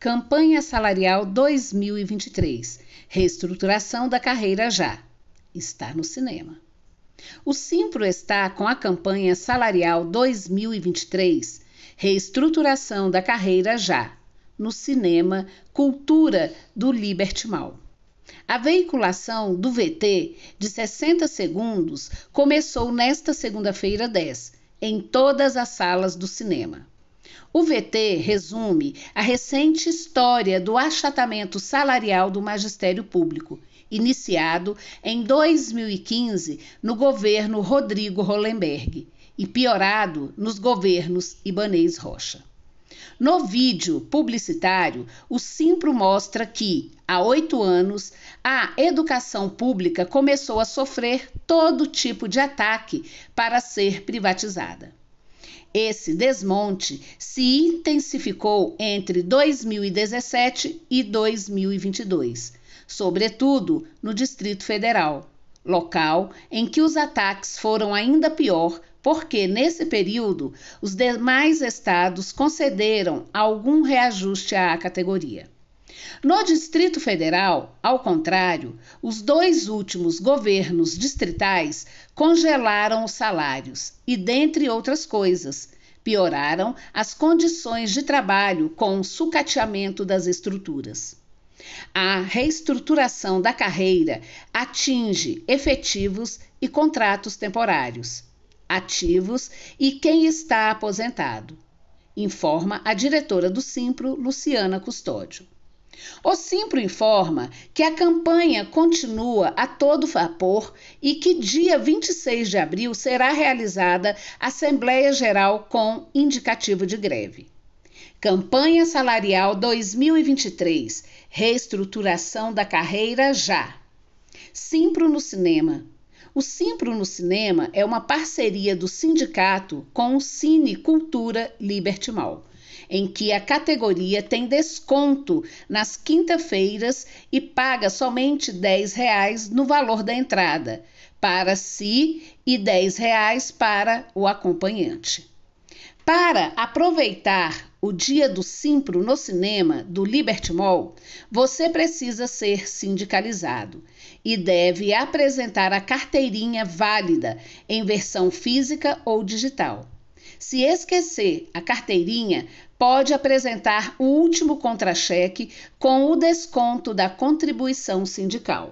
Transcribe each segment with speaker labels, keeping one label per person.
Speaker 1: Campanha Salarial 2023 Reestruturação da Carreira Já está no cinema. O Simpro está com a campanha Salarial 2023 Reestruturação da Carreira Já no cinema Cultura do Liberty Mal. A veiculação do VT de 60 segundos começou nesta segunda-feira 10, em todas as salas do cinema. O VT resume a recente história do achatamento salarial do magistério público, iniciado em 2015 no governo Rodrigo Hollenberg e piorado nos governos Ibanês Rocha. No vídeo publicitário, o Simpro mostra que, há oito anos, a educação pública começou a sofrer todo tipo de ataque para ser privatizada. Esse desmonte se intensificou entre 2017 e 2022, sobretudo no Distrito Federal, local em que os ataques foram ainda pior porque, nesse período, os demais estados concederam algum reajuste à categoria. No Distrito Federal, ao contrário, os dois últimos governos distritais congelaram os salários e, dentre outras coisas, pioraram as condições de trabalho com o sucateamento das estruturas. A reestruturação da carreira atinge efetivos e contratos temporários, ativos e quem está aposentado, informa a diretora do Simpro, Luciana Custódio. O Simpro informa que a campanha continua a todo vapor e que dia 26 de abril será realizada Assembleia Geral com indicativo de greve. Campanha Salarial 2023 Reestruturação da carreira já. Simpro no Cinema. O Simpro no Cinema é uma parceria do sindicato com o Cine Cultura Liberty Mall em que a categoria tem desconto nas quinta-feiras e paga somente R$ 10,00 no valor da entrada, para si e R$ 10,00 para o acompanhante. Para aproveitar o dia do Simpro no cinema do Liberty Mall, você precisa ser sindicalizado e deve apresentar a carteirinha válida em versão física ou digital. Se esquecer a carteirinha, pode apresentar o último contra-cheque com o desconto da contribuição sindical.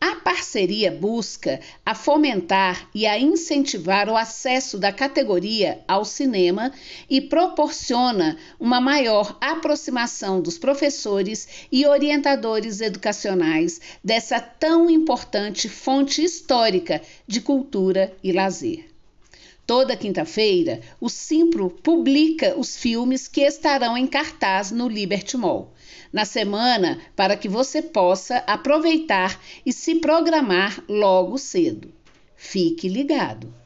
Speaker 1: A parceria busca a fomentar e a incentivar o acesso da categoria ao cinema e proporciona uma maior aproximação dos professores e orientadores educacionais dessa tão importante fonte histórica de cultura e lazer. Toda quinta-feira, o Simpro publica os filmes que estarão em cartaz no Liberty Mall. Na semana, para que você possa aproveitar e se programar logo cedo. Fique ligado!